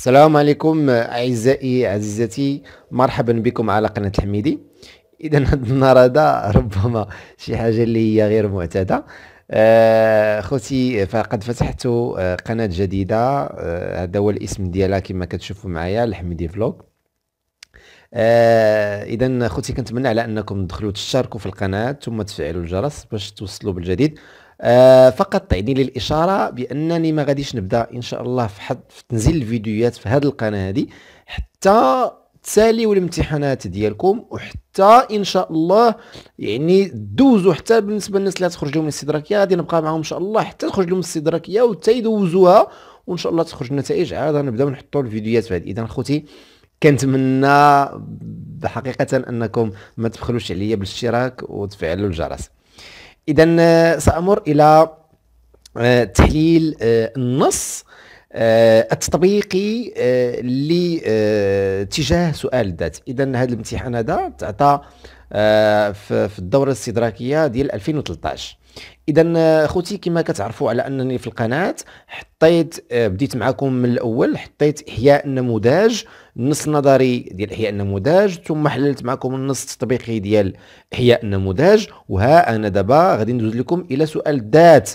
السلام عليكم اعزائي عزيزتي مرحبا بكم على قناه الحميدي اذا هذا النهار هذا ربما شي حاجه اللي هي غير معتاده آه، خوتي فقد فتحت آه، قناه جديده آه، هذا هو الاسم ديالها كما كتشوفوا معايا الحميدي فلوغ اذا خوتي كنتمنى على انكم تدخلوا تشاركوا في القناه ثم تفعلوا الجرس باش توصلوا بالجديد آه فقط يعني للاشاره بانني ما غاديش نبدا ان شاء الله في حد في تنزيل الفيديوهات في هذه القناه هذه حتى تساليو الامتحانات ديالكم وحتى ان شاء الله يعني دوزوا حتى بالنسبه للناس اللي تخرجوا من الاستدراكيه غادي نبقى معاهم ان شاء الله حتى تخرج لهم الاستدراكيه وحتى يدوزوها وان شاء الله تخرج النتائج عاد نبداو نحطوا الفيديوهات في هذه اذا خوتي كنتمنى حقيقه انكم ما تبخلوش عليا بالاشتراك وتفعلوا الجرس اذا آه، سامر الى آه، تحليل آه، النص التطبيقي لاتجاه سؤال الذات اذا هذا الامتحان هذا تعطى في الدوره الاستدراكيه ديال 2013 اذا آه، خوتي كما كتعرفوا على انني في القناه حطيت آه، بديت معكم من الاول حطيت احياء النموذج النص النظري ديال احياء النموذج ثم حللت معكم النص التطبيقي ديال احياء النموذج وها انا دابا غادي ندوز لكم الى سؤال الذات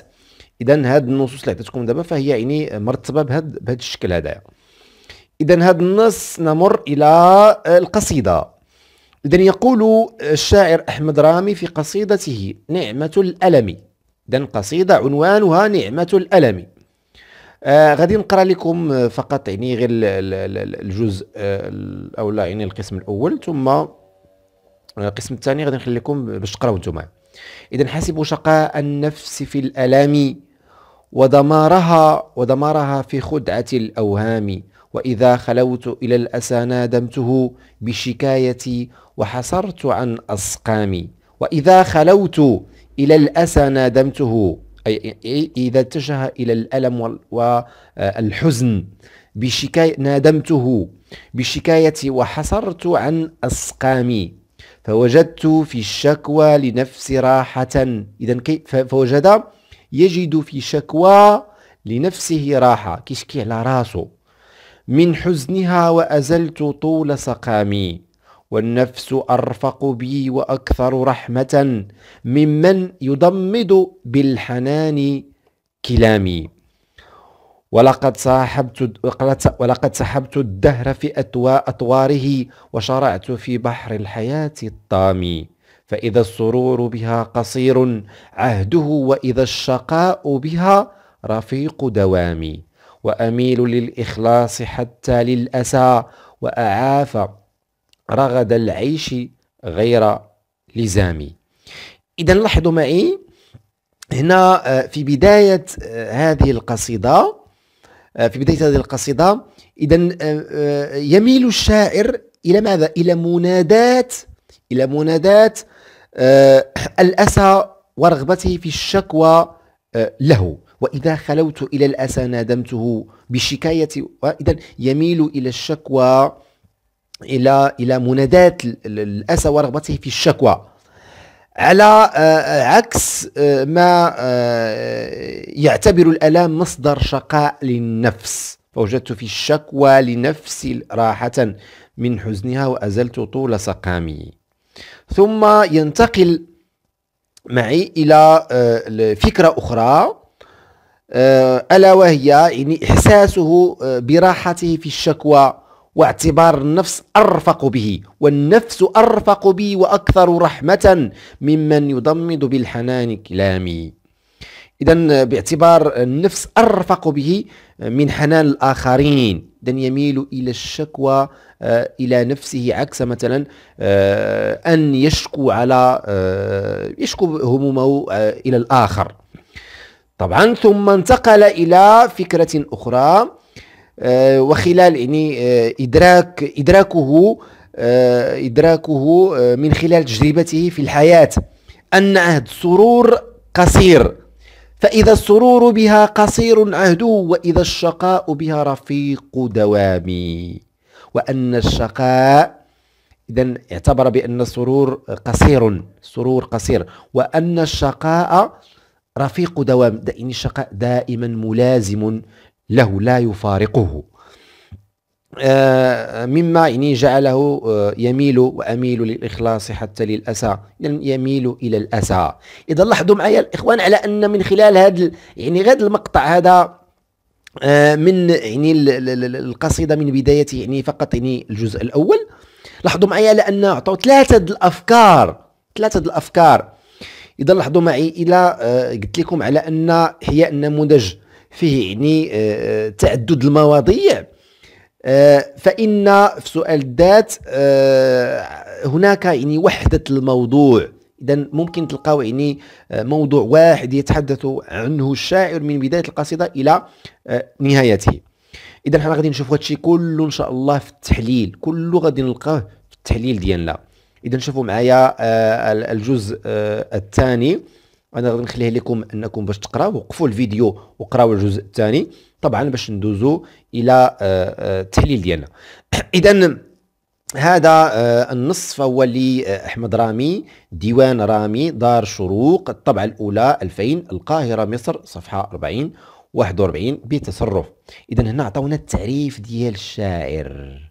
اذا هاد النصوص اللي عطيتكم دابا فهي يعني مرتبه بهذا بهذا الشكل هذايا اذا هاد النص نمر الى آه، القصيده إذا يقول الشاعر أحمد رامي في قصيدته نعمة الألم إذا قصيدة عنوانها نعمة الألم آه غادي نقرا لكم فقط يعني غير الجزء آه، او لا يعني القسم الاول ثم القسم آه، الثاني غادي نخليكم باش تقراو نتوما اذا حسب شقاء النفس في الالام ودمارها ودمارها في خدعه الاوهام واذا خلوت الى الاسى نادمته بشكايتي وحصرت عن أسقامي وإذا خلوت إلى الأسى نادمته أي إذا اتجه إلى الألم والحزن بشكاية نادمته بشكاية وحصرت عن أسقامي فوجدت في الشكوى لنفسي راحة إذا كيف فوجد يجد في شكوى لنفسه راحة كيشكي على راسه من حزنها وأزلت طول سقامي والنفس أرفق بي وأكثر رحمة ممن يضمد بالحنان كلامي ولقد صاحبت ولقد سحبت الدهر في أتواء أطواره وشرعت في بحر الحياة الطامي فإذا السرور بها قصير عهده وإذا الشقاء بها رفيق دوامي وأميل للإخلاص حتى للأسى وأعاف رغد العيش غير لزامي إذا لاحظوا معي إيه؟ هنا آه، في بداية آه، هذه القصيدة آه، في بداية هذه القصيدة إذا يميل الشاعر إلى ماذا؟ إلى منادات إلى منادات الأسى ورغبته في الشكوى له وإذا خلوت إلى الأسى نادمته بشكاية وإذا يميل إلى الشكوى الى الى منادات الاسى ورغبته في الشكوى على آه، عكس آه، ما آه، يعتبر الالام مصدر شقاء للنفس فوجدت في الشكوى لنفسي راحه من حزنها وازلت طول سقامي ثم ينتقل معي الى فكره اخرى الا وهي يعني احساسه براحته في الشكوى واعتبار النفس أرفق به والنفس أرفق بي وأكثر رحمة ممن يضمد بالحنان كلامي إذا باعتبار النفس أرفق به من حنان الآخرين إذا يميل إلى الشكوى آه، إلى نفسه عكس مثلا آه، أن يشكو على آه، يشكو همومه إلى الآخر طبعا ثم انتقل إلى فكرة أخرى آه، وخلال يعني آه، إدراك إدراكه آه، إدراكه من خلال تجربته في الحياة أن عهد السرور قصير فإذا السرور بها قصير عهده وإذا الشقاء بها رفيق دوام وأن الشقاء إذا اعتبر بأن السرور قصير السرور قصير وأن الشقاء رفيق دوام يعني الشقاء دائما ملازم له لا يفارقه آه، مما يعني جعله آه، يميل وأميل للإخلاص حتى للأسى يميل إلى الأسى إذا لاحظوا معي الإخوان على أن من خلال هذا يعني غير المقطع هذا آه، من يعني القصيدة من بداية يعني فقط يعني الجزء الأول لاحظوا معي على أن أعطوا ثلاثة الأفكار ثلاثة الأفكار إذا لاحظوا معي إلى قلت لكم على أن هي النموذج فيه يعني آه، آه، تعدد المواضيع آه، فإن في سؤال الذات هناك يعني وحدة الموضوع إذا ممكن تلقاو يعني موضوع واحد يتحدث عنه الشاعر من بداية القصيدة إلى نهايته إذا حنا غادي نشوف هادشي كله إن شاء الله في التحليل كله غادي نلقاه في التحليل ديالنا إذا شوفوا معايا الجزء الثاني انا غادي نخليه لكم انكم باش تقراو وقفوا الفيديو وقراو الجزء الثاني طبعا باش ندوزو الى آه، آه، التحليل ديالنا اذا هذا آه، النص فهو لأحمد رامي ديوان رامي دار شروق الطبعة الأولى 2000 القاهرة مصر صفحة 40 41 بتصرف إذا هنا عطاونا التعريف ديال الشاعر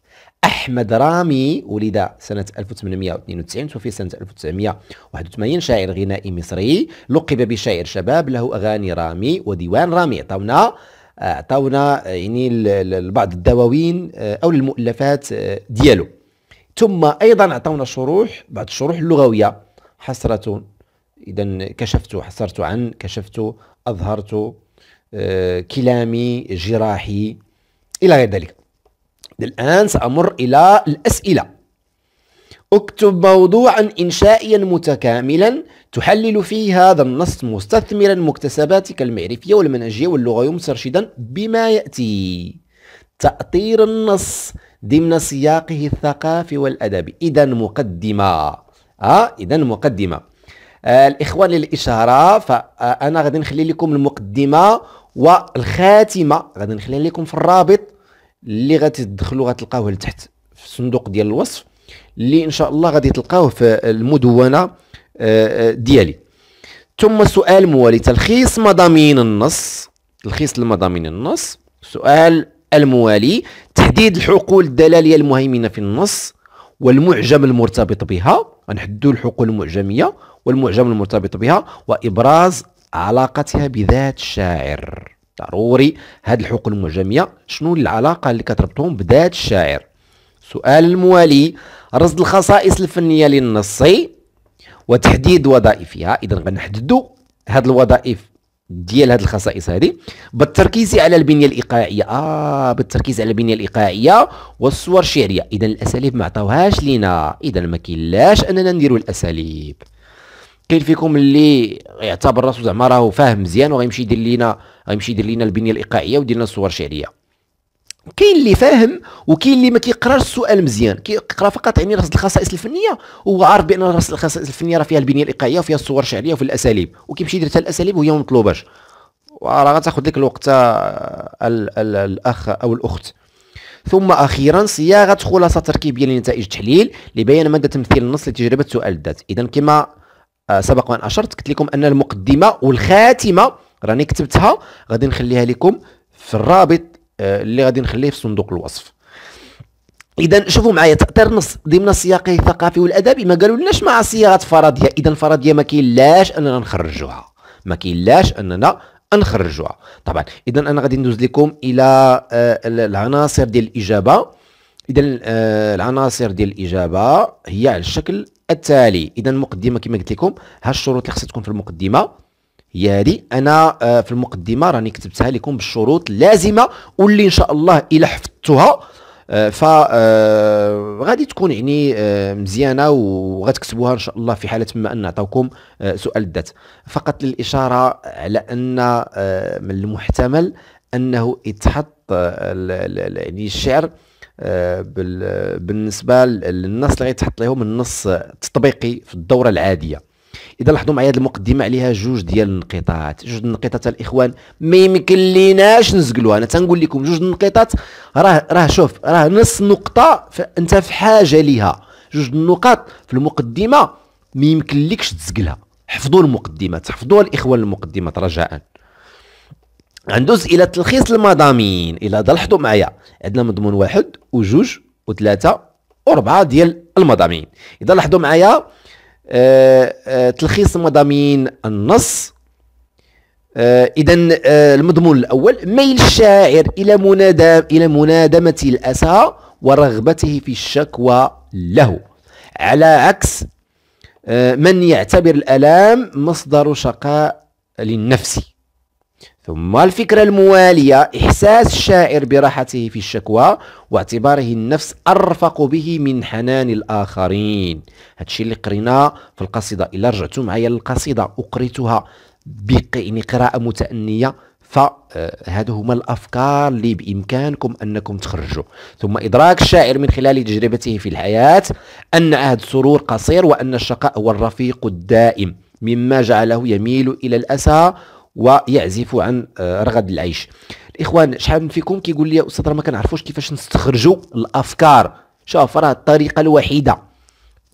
أحمد رامي ولد سنة 1892 توفي سنة 1981 شاعر غنائي مصري لقب بشاعر شباب له أغاني رامي وديوان رامي عطاونا آه، عطاونا آه، يعني بعض الدواوين آه، أو المؤلفات ديالو ثم أيضا عطاونا شروح بعض الشروح اللغوية حسرة إذا كشفت حسرت عن كشفت أظهرت كلامي جراحي إلى غير ذلك الآن سأمر إلى الأسئلة اكتب موضوعا إنشائيا متكاملا تحلل فيه هذا النص مستثمرا مكتسباتك المعرفية والمنهجية واللغوية مسترشدا بما يأتي تأطير النص ضمن سياقه الثقافي والأدبي إذا مقدمة آه إذا مقدمة آه الإخوان للإشارة فأنا غادي نخلي لكم المقدمة والخاتمة غادي نخليها لكم في الرابط اللي غادي تدخلوا غتلقاوه لتحت في الصندوق ديال الوصف اللي ان شاء الله غادي تلقاوه في المدونه آه، آه، ديالي ثم سؤال موالي تلخيص مضامين النص تلخيص المضامين النص سؤال الموالي تحديد الحقول الدلاليه المهيمنه في النص والمعجم المرتبط بها غنحدوا الحقول المعجميه والمعجم المرتبط بها وابراز علاقتها بذات الشاعر ضروري هاد الحقوق المعجميه شنو العلاقه اللي كتربطهم بذات الشاعر السؤال الموالي رصد الخصائص الفنيه للنص وتحديد وظائفها اذا غنحددوا هاد الوظائف ديال هاد الخصائص هادي بالتركيز على البنيه الايقاعيه اه بالتركيز على البنيه الايقاعيه والصور الشعريه اذا الاساليب ما عطاوهاش لينا اذا ما كيلاش اننا نديروا الاساليب كاين فيكم اللي يعتبر راسو زعما راهو فاهم مزيان وغيمشي يدير لينا غيمشي يدير لينا البنيه الايقاعيه ويدير لنا الصور الشعريه كاين اللي فاهم وكاين اللي ما كيقراش السؤال مزيان كيقرا فقط يعني راس الخصائص الفنيه وهو عارف بان راس الخصائص الفنيه راه فيها البنيه الايقاعيه وفيها الصور الشعريه وفي الاساليب وكيمشي يدير حتى الاساليب وهي ما مطلوباش وراه غتاخذ لك الوقت الاخ او الاخت ثم اخيرا صياغه خلاصه تركيبيه لنتائج التحليل لبيان مدى تمثيل النص لتجربه سؤال الذات اذا كما آه، سبق وان اشرت قلت لكم ان المقدمه والخاتمه راني كتبتها غادي نخليها لكم في الرابط آه، اللي غادي نخليه في صندوق الوصف اذا شوفوا معايا تاثير نص ضمن سياقه الثقافي والادبي ما قالوا لناش مع صياغه فرضيه اذا فرضيه ما كاينلاش اننا نخرجوها ما كاينلاش اننا نخرجوها طبعا اذا انا غادي ندوز لكم الى آه، العناصر ديال الاجابه اذا العناصر ديال الاجابه هي على الشكل التالي اذا المقدمه كما قلت لكم ها الشروط اللي خصها تكون في المقدمه هي هذه انا آه، في المقدمه راني كتبتها لكم بالشروط اللازمه واللي ان شاء الله الا حفظتوها آه، ف آه، غادي تكون يعني مزيانه وغتكتبوها ان شاء الله في حاله ما ان عطاوكم سؤال الذات فقط للاشاره على ان من المحتمل انه يتحط يعني الشعر آه، بالنسبه للناس اللي غيتحط لهم النص التطبيقي في الدوره العاديه اذا لاحظوا معايا هذه المقدمه عليها جوج ديال النقيطات جوج النقيطات الاخوان ما يمكن ليناش نزقلوها انا تنقول لكم جوج النقيطات راه راه شوف راه نص نقطه انت في حاجه ليها جوج النقاط في المقدمه ما يمكن لكش تزقلها حفظوا المقدمات تحفظوا الاخوان المقدمات رجاء غندوز الى تلخيص المضامين الى لاحظوا معايا عندنا مضمون واحد وجوج وثلاثه واربعه ديال المضامين اذا لاحظوا معايا آه آه تلخيص مضامين النص آه اذا آه، المضمون الاول ميل الشاعر الى منادى الى منادمه الاسى ورغبته في الشكوى له على عكس آه، من يعتبر الالام مصدر شقاء للنفس ثم الفكرة الموالية إحساس الشاعر براحته في الشكوى واعتباره النفس أرفق به من حنان الآخرين هادشي اللي قريناه في القصيدة إلا رجعتوا معايا للقصيدة أقريتها بقراءة متأنية فهذا آه، هما الافكار اللي بامكانكم انكم تخرجوا ثم ادراك الشاعر من خلال تجربته في الحياه ان عهد السرور قصير وان الشقاء هو الرفيق الدائم مما جعله يميل الى الاسى ويعزف عن آه، رغد العيش الاخوان شحال من فيكم كيقول لي استاذ راه ما كنعرفوش كيفاش نستخرجوا الافكار شوف راه الطريقه الوحيده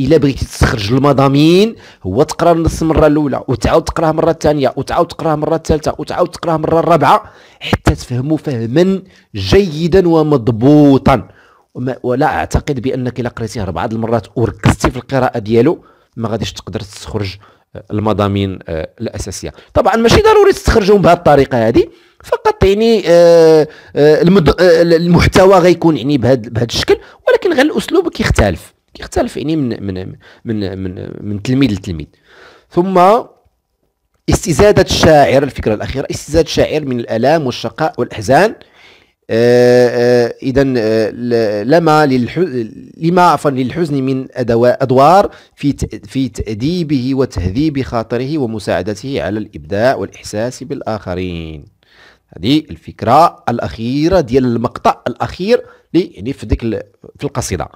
الا بغيتي تستخرج المضامين هو تقرا النص المره الاولى وتعاود تقراه مره الثانيه وتعاود تقراه مره الثالثه وتعاود تقراه مره الرابعه حتى تفهموا فهما جيدا ومضبوطا ولا اعتقد بانك الا قريتيه اربعه المرات وركزتي في القراءه ديالو ما غاديش تقدر تستخرج المضامين آه، الاساسيه طبعا ماشي ضروري تستخرجهم بهذه الطريقه هذه فقط يعني آه، آه، المحتوى غيكون يعني بهذا بهذا الشكل ولكن غير الاسلوب كيختلف كيختلف يعني من من من من, من تلميذ لتلميذ ثم استزادة الشاعر الفكرة الأخيرة استزادة الشاعر من الآلام والشقاء والأحزان آه، آه، اذا آه، لما لما عفوا للحزن من ادوار في في تاديبه وتهذيب خاطره ومساعدته على الابداع والاحساس بالاخرين هذه الفكره الاخيره ديال المقطع الاخير يعني في ديك في القصيده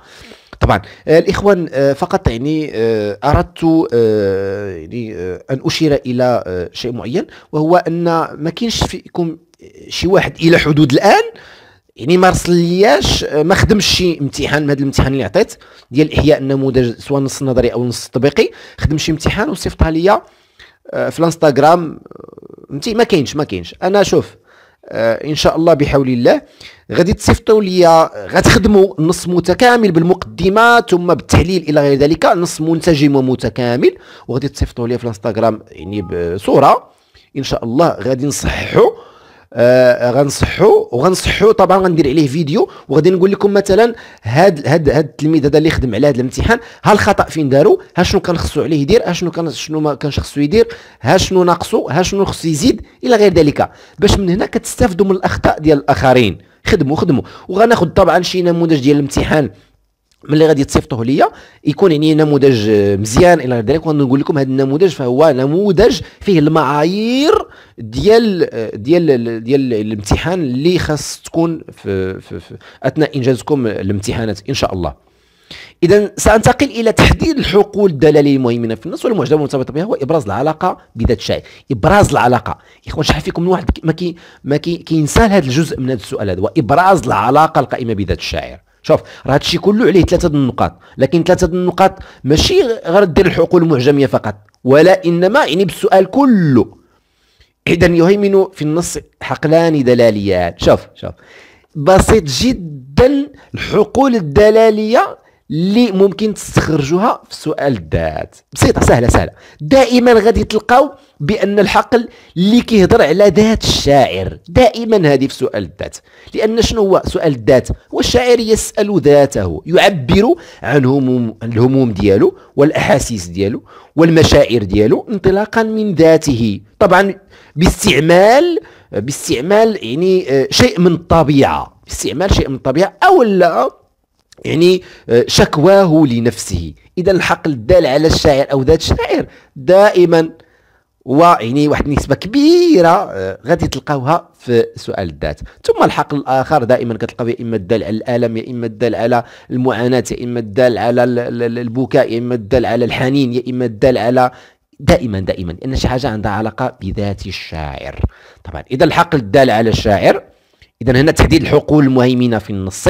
طبعا الاخوان فقط يعني اردت يعني ان اشير الى شيء معين وهو ان ما كاينش فيكم شي واحد الى حدود الان يعني ما رسلياش ما خدمش شي امتحان من هذا الامتحان اللي عطيت ديال احياء النموذج سواء نص نظري او نص تطبيقي خدم شي امتحان وصيفطها ليا آه، في الانستغرام انت آه، ما كاينش ما كاينش انا شوف آه، ان شاء الله بحول الله غادي تصيفطوا ليا غتخدموا نص متكامل بالمقدمه ثم بالتحليل الى غير ذلك نص منسجم ومتكامل وغادي تصيفطوا ليا في الانستغرام يعني بصوره ان شاء الله غادي نصححوا آه غنصحو وغنصحو طبعا غندير عليه فيديو وغادي نقول لكم مثلا هاد هاد هاد التلميذ هذا اللي خدم على هذا الامتحان ها الخطا فين دارو ها شنو كان خصو عليه يدير ها شنو كان شنو ما كانش خصو يدير ها شنو ناقصو ها شنو خصو يزيد الى غير ذلك باش من هنا كتستافدوا من الاخطاء ديال الاخرين خدموا خدموا وغناخذ طبعا شي نموذج ديال الامتحان ملي غادي تصيفطوه ليا يكون يعني نموذج آه، مزيان الى غير ذلك ونقول لكم هذا النموذج فهو نموذج فيه المعايير ديال آه، ديال ديال الامتحان اللي خاص تكون في, في, في اثناء انجازكم الامتحانات ان شاء الله اذا سانتقل الى تحديد الحقول الدلاليه المهمه في النص والمعجم المرتبط بها هو ابراز العلاقه بذات الشيء ابراز العلاقه اخوان شحال فيكم من واحد ما كي ما كينسى كي هذا الجزء من هذا السؤال هذا وابراز العلاقه القائمه بذات الشاعر شوف راه هادشي كله عليه ثلاثه النقاط لكن ثلاثه النقاط ماشي غير دير الحقول المعجميه فقط ولا انما يعني بالسؤال كله اذا يهيمن في النص حقلان دلاليان شوف شوف بسيط جدا الحقول الدلاليه اللي ممكن تستخرجوها في سؤال الذات بسيطه سهله سهله دائما غادي تلقاو بان الحقل اللي كيهضر على ذات الشاعر دائما هذه في سؤال الذات لان شنو هو سؤال الذات هو الشاعر يسال ذاته يعبر عن هموم الهموم ديالو والاحاسيس ديالو والمشاعر ديالو انطلاقا من ذاته طبعا باستعمال باستعمال يعني آه، شيء من الطبيعه باستعمال شيء من الطبيعه او لا يعني آه، شكواه لنفسه اذا الحقل الدال على الشاعر او ذات الشاعر دائما ويعني واحد النسبه كبيره آه، غادي تلقاوها في سؤال الذات ثم الحقل الاخر دائما كتلقاو يا اما الدال على الالم يا اما الدال على المعاناه يا اما الدال على البكاء يا اما الدال على الحنين يا اما الدال على دائما دائما لان شي حاجه عندها علاقه بذات الشاعر طبعا اذا الحقل الدال على الشاعر اذا هنا تحديد الحقول المهيمنه في النص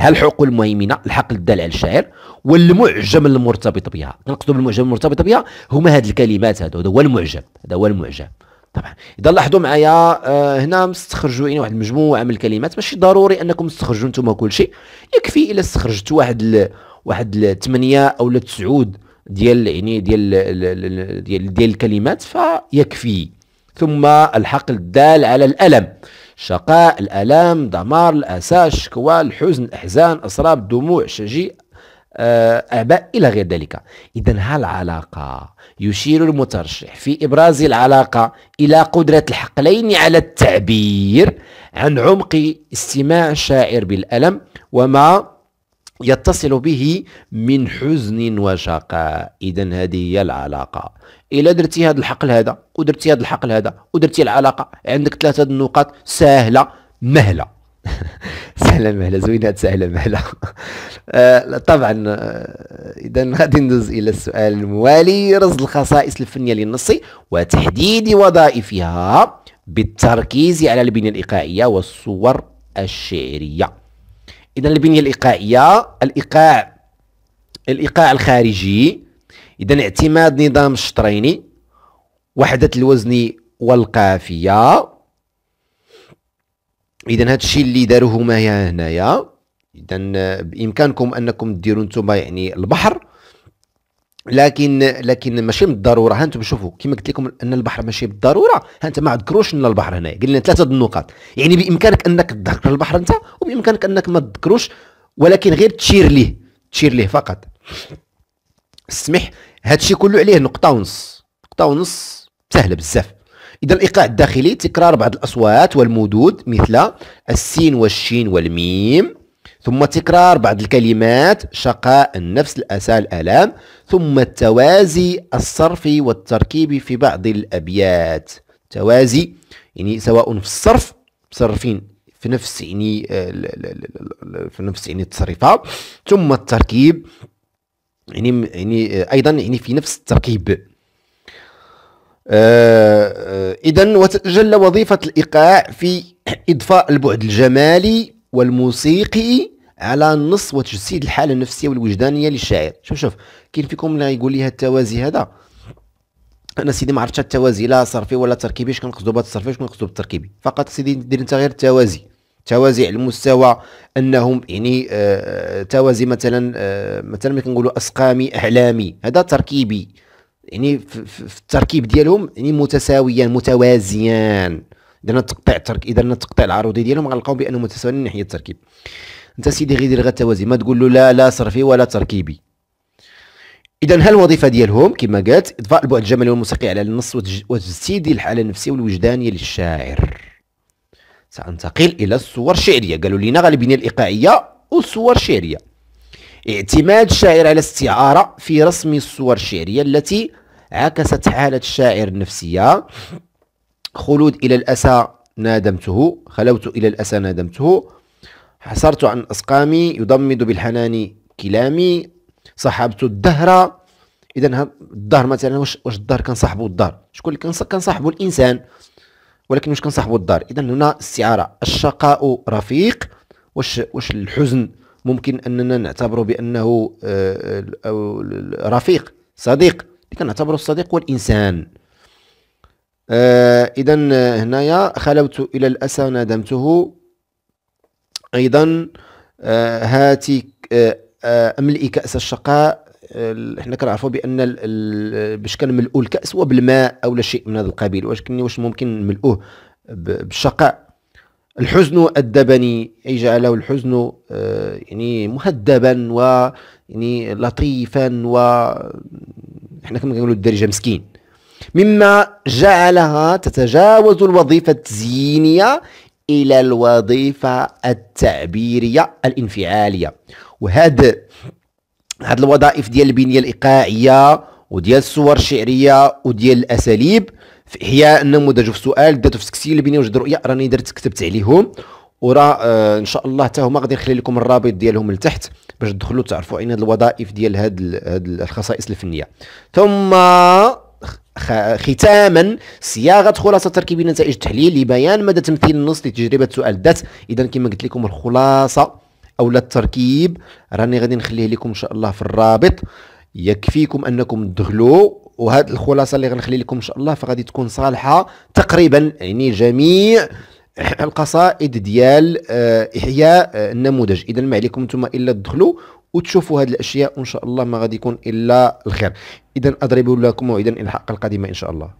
هالحقول المهيمنه الحقل الدال على الشاعر والمعجم المرتبط بها كنقصدوا بالمعجم المرتبط بها هما هاد الكلمات هادو هذا هو المعجم هذا هو المعجم طبعا اذا لاحظوا معايا آه هنا مستخرجوا يعني واحد المجموعه من الكلمات ماشي ضروري انكم تستخرجوا نتوما شيء يكفي الا استخرجتوا واحد الـ واحد الثمانيه او تسعود ديال يعني ديال ديال ديال الكلمات فيكفي ثم الحقل الدال على الالم شقاء الآلام دمار الأسى الشكوى الحزن الإحزان أسراب دموع شجي آه، آباء إلى غير ذلك إذا هالعلاقة يشير المترشح في إبراز العلاقة إلى قدرة الحقلين على التعبير عن عمق استماع الشاعر بالألم وما يتصل به من حزن وشقاء اذا هذه هي العلاقه الا درتي هذا الحقل هذا ودرتي هذا الحقل هذا ودرتي العلاقه عندك ثلاثه النقاط سهله مهله سهله مهله زوينات سهله مهله آه طبعا آه، اذا غادي ندوز الى السؤال الموالي رصد الخصائص الفنيه للنص وتحديد وظائفها بالتركيز على البنيه الايقاعيه والصور الشعريه اذا البنيه الايقاعيه الايقاع الايقاع الخارجي اذا اعتماد نظام الشطريني وحده الوزن والقافيه اذا هذا الشيء اللي داروه هما هنايا اذا بامكانكم انكم ديروا نتوما يعني البحر لكن لكن ماشي بالضروره ها انتم شوفوا كما قلت لكم ان البحر ماشي بالضروره ها انت ما تذكروش ان البحر هنايا قلنا ثلاثه النقاط يعني بامكانك انك تذكر البحر انت وبامكانك انك ما تذكروش ولكن غير تشير ليه تشير ليه فقط سمح هادشي كله عليه نقطه ونص نقطه ونص سهله بزاف اذا الايقاع الداخلي تكرار بعض الاصوات والمدود مثل السين والشين والميم ثم تكرار بعض الكلمات شقاء النفس الأسى الألام ثم التوازي الصرفي والتركيبي في بعض الأبيات توازي يعني سواء في الصرف صرفين في نفس يعني آه، في نفس يعني التصريفة ثم التركيب يعني يعني آه، أيضا يعني في نفس التركيب آه، إذا وتتجلى وظيفة الإيقاع في إضفاء البعد الجمالي والموسيقي على النص وتجسيد الحاله النفسيه والوجدانيه للشاعر شوف شوف كاين فيكم اللي يقول لي التوازي هذا انا سيدي ما عرفتش التوازي لا صرفي ولا تركيبي اش كنقصدو بهذا الصرفي اش كنقصدو بالتركيبي فقط سيدي دير انت غير التوازي توازي على المستوى انهم يعني آه, آه، توازي مثلا آه مثلا ملي كنقولوا اسقامي اعلامي هذا تركيبي يعني في التركيب ديالهم يعني متساويان متوازيان درنا تقطيع الترك اذا درنا التقطيع العرضي ديالهم غنلقاو بانه متساويين ناحيه التركيب انت سيدي غيدير غير غتوازي ما تقول له لا لا صرفي ولا تركيبي اذا هل الوظيفه ديالهم كما قالت اضفاء البعد الجمالي والموسيقي على النص وتجسيد الحاله النفسيه والوجدانيه للشاعر سأنتقل إلى الصور الشعرية قالوا لينا غالبية الإيقاعية والصور الشعرية اعتماد الشاعر على استعارة في رسم الصور الشعرية التي عكست حالة الشاعر النفسية خلود إلى الأسى نادمته خلوت إلى الأسى نادمته حصرت عن أسقامي يضمد بالحنان كلامي صحبت الدهر إذا الدهر مثلا واش واش الدهر كنصاحبو الدار شكون اللي كنصاحبو الإنسان ولكن واش كنصاحبو الدار إذا هنا استعارة الشقاء رفيق واش واش الحزن ممكن أننا نعتبره بأنه آه، آه، رفيق صديق اللي كنعتبره الصديق هو الإنسان آه اذا آه، هنايا خلوت الى الاسى نادمته ايضا آه هاتي آه, آه، املئي كاس الشقاء آه، حنا كنعرفوا بان باش كنملؤوا الكاس وبالماء او او شيء من هذا القبيل واش واش ممكن نملؤوه بالشقاء الحزن أدبني أي جعله الحزن يعني مهذبا و يعني لطيفا و احنا كما كنقولوا الدارجه مسكين مما جعلها تتجاوز الوظيفة التزيينية إلى الوظيفة التعبيرية الانفعالية وهذا هاد الوظائف ديال البنية الإيقاعية وديال الصور الشعرية وديال الأساليب في إحياء النموذج وفي سؤال درتو في سكسي البنية وجد رؤية راني درت كتبت عليهم ورا آه ان شاء الله حتى هما غادي نخلي لكم الرابط ديالهم لتحت باش تدخلوا تعرفوا عين هاد الوظائف ديال هاد هاد الخصائص الفنيه ثم ختاما صياغه خلاصه تركيب نتائج التحليل لبيان مدى تمثيل النص لتجربه سؤال الدات اذا كما قلت لكم الخلاصه او التركيب راني غادي نخليه لكم ان شاء الله في الرابط يكفيكم انكم تدخلوا وهاد الخلاصه اللي غنخلي لكم ان شاء الله فغادي تكون صالحه تقريبا يعني جميع القصائد ديال آه، احياء آه، النموذج اذا ما عليكم انتم الا تدخلوا وتشوفوا هذه الاشياء وان شاء الله ما غادي يكون الا الخير اذا اضرب لكم موعدا الى الحلقه القادمه ان شاء الله